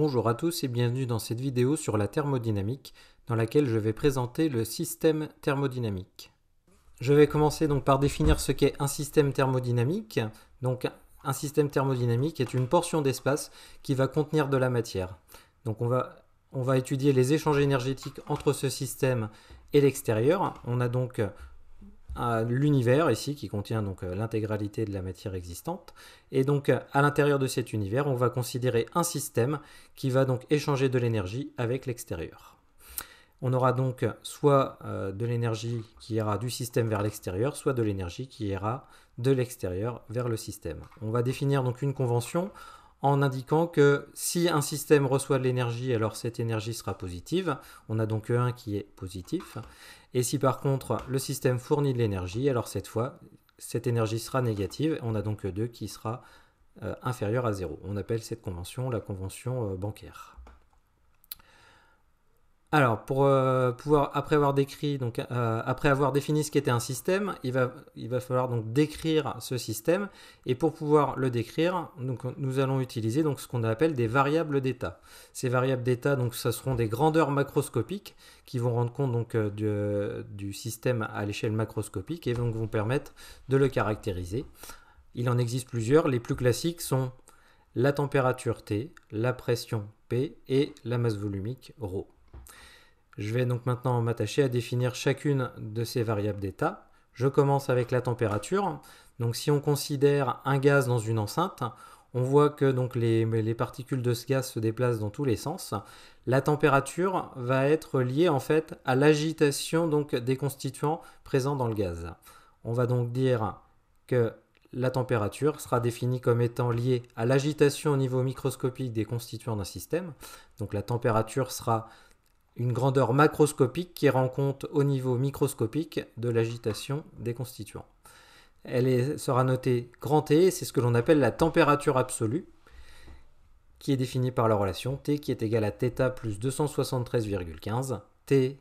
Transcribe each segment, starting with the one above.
Bonjour à tous et bienvenue dans cette vidéo sur la thermodynamique dans laquelle je vais présenter le système thermodynamique. Je vais commencer donc par définir ce qu'est un système thermodynamique. Donc un système thermodynamique est une portion d'espace qui va contenir de la matière. Donc on va, on va étudier les échanges énergétiques entre ce système et l'extérieur. On a donc l'univers ici qui contient donc euh, l'intégralité de la matière existante. Et donc euh, à l'intérieur de cet univers, on va considérer un système qui va donc échanger de l'énergie avec l'extérieur. On aura donc euh, soit de l'énergie qui ira du système vers l'extérieur, soit de l'énergie qui ira de l'extérieur vers le système. On va définir donc une convention en indiquant que si un système reçoit de l'énergie, alors cette énergie sera positive. On a donc E1 qui est positif. Et si par contre le système fournit de l'énergie, alors cette fois, cette énergie sera négative. On a donc E2 qui sera euh, inférieur à 0. On appelle cette convention la convention euh, bancaire. Alors, pour euh, pouvoir, euh, après avoir défini ce qu'était un système, il va, falloir donc décrire ce système. Et pour pouvoir le décrire, nous allons utiliser donc ce qu'on appelle des variables d'état. Ces variables d'état, donc, ce seront des grandeurs macroscopiques qui vont rendre compte euh, du, système à l'échelle macroscopique et donc vont permettre de le caractériser. Il en existe plusieurs. Les plus classiques sont la température T, la pression P et la masse volumique ρ. Je vais donc maintenant m'attacher à définir chacune de ces variables d'état. Je commence avec la température. Donc si on considère un gaz dans une enceinte, on voit que donc les, particules de ce gaz se déplacent dans tous les sens. La température va être liée en fait à l'agitation donc des constituants présents dans le gaz. On va donc dire que la température sera définie comme étant liée à l'agitation au niveau microscopique des constituants d'un système. Donc la température sera une grandeur macroscopique qui rend compte au niveau microscopique de l'agitation des constituants. Elle sera notée T, c'est ce que l'on appelle la température absolue, qui est définie par la relation T qui est égale à θ plus 273,15. T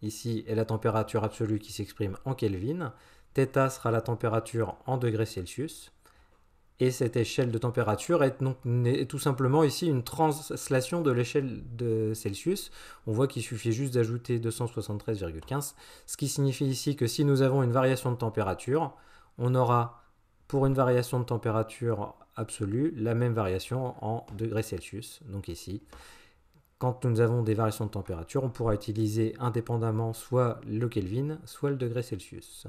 ici est la température absolue qui s'exprime en Kelvin, θ sera la température en degrés Celsius, et cette échelle de température est donc tout simplement ici une translation de l'échelle de Celsius. On voit qu'il suffit juste d'ajouter 273,15, ce qui signifie ici que si nous avons une variation de température, on aura pour une variation de température absolue la même variation en degrés Celsius, donc ici. Quand nous avons des variations de température, on pourra utiliser indépendamment soit le Kelvin, soit le degré Celsius.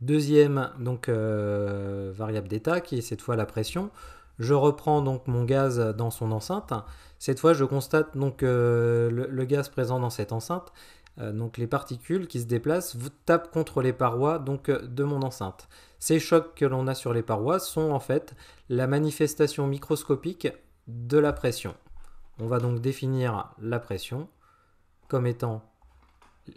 Deuxième donc, euh, variable d'état qui est cette fois la pression. Je reprends donc mon gaz dans son enceinte. Cette fois, je constate donc euh, le, gaz présent dans cette enceinte. Euh, donc les particules qui se déplacent tapent contre les parois donc, de mon enceinte. Ces chocs que l'on a sur les parois sont en fait la manifestation microscopique de la pression. On va donc définir la pression comme étant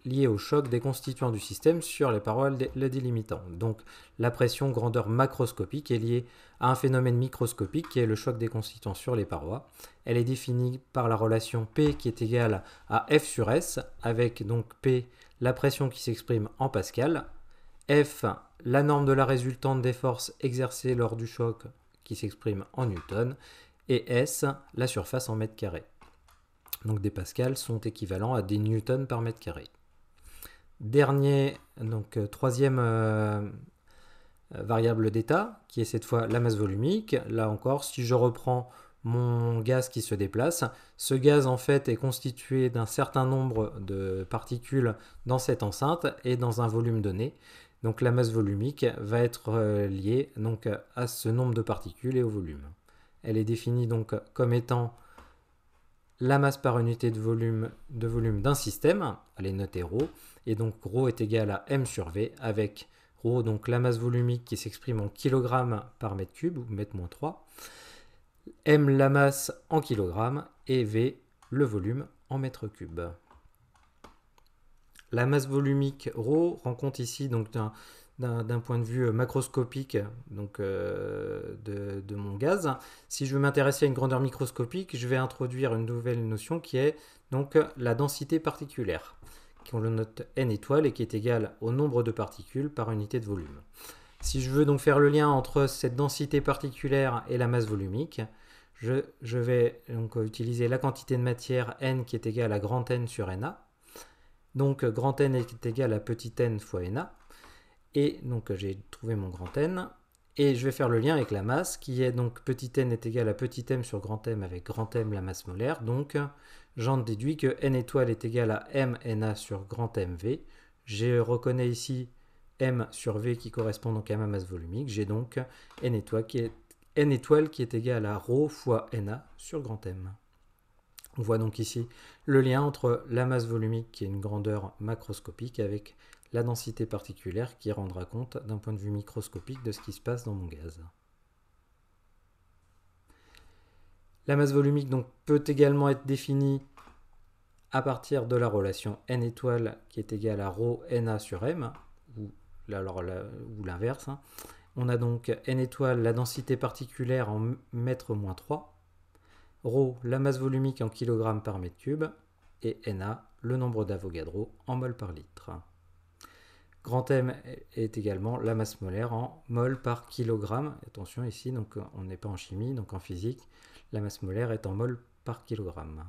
liée au choc des constituants du système sur les parois le délimitant. Donc la pression grandeur macroscopique est liée à un phénomène microscopique qui est le choc des constituants sur les parois. Elle est définie par la relation P qui est égale à F sur S, avec donc P la pression qui s'exprime en pascal, F la norme de la résultante des forces exercées lors du choc qui s'exprime en newton, et S la surface en mètres carrés. Donc des pascals sont équivalents à des newtons par mètre carré. Dernier, donc euh, troisième euh, euh, variable d'état, qui est cette fois la masse volumique. Là encore, si je reprends mon gaz qui se déplace, ce gaz en fait est constitué d'un certain nombre de particules dans cette enceinte et dans un volume donné. Donc la masse volumique va être liée donc à ce nombre de particules et au volume. Elle est définie donc comme étant la masse par unité de volume de volume d'un système, allez notée ρ, et donc ρ est égal à m sur v avec ρ donc la masse volumique qui s'exprime en kilogrammes par mètre cube ou mètre moins 3, m la masse en kilogrammes et v le volume en mètre cube. La masse volumique ρ rencontre ici donc d'un point de vue macroscopique donc, euh, de, mon gaz. Si je veux m'intéresser à une grandeur microscopique, je vais introduire une nouvelle notion qui est donc la densité particulière, qu'on le note n étoile et qui est égale au nombre de particules par unité de volume. Si je veux donc faire le lien entre cette densité particulière et la masse volumique, je, vais donc utiliser la quantité de matière n qui est égale à grand N sur Na. Donc grand N est égal à petit n fois Na et donc euh, j'ai trouvé mon grand N. Et je vais faire le lien avec la masse, qui est donc petit n est égal à petit m sur grand m avec grand m la masse molaire. Donc j'en déduis que n étoile est égal à m na sur grand m v. Je reconnais ici m sur v qui correspond donc à ma masse volumique. J'ai donc n étoile qui est n étoile qui est à rho fois na sur grand m. On voit donc ici le lien entre la masse volumique qui est une grandeur macroscopique avec la densité particulière qui rendra compte d'un point de vue microscopique de ce qui se passe dans mon gaz. La masse volumique donc, peut également être définie à partir de la relation n étoile qui est égale à rho na sur m, ou l'inverse. Hein. On a donc n étoile, la densité particulière en mètre moins 3, ρ la masse volumique en kg par mètre cube et Na le nombre d'Avogadro en mol par litre. Grand M est également la masse molaire en mol par kilogramme. Attention ici, donc on n'est pas en chimie, donc en physique, la masse molaire est en mol par kilogramme.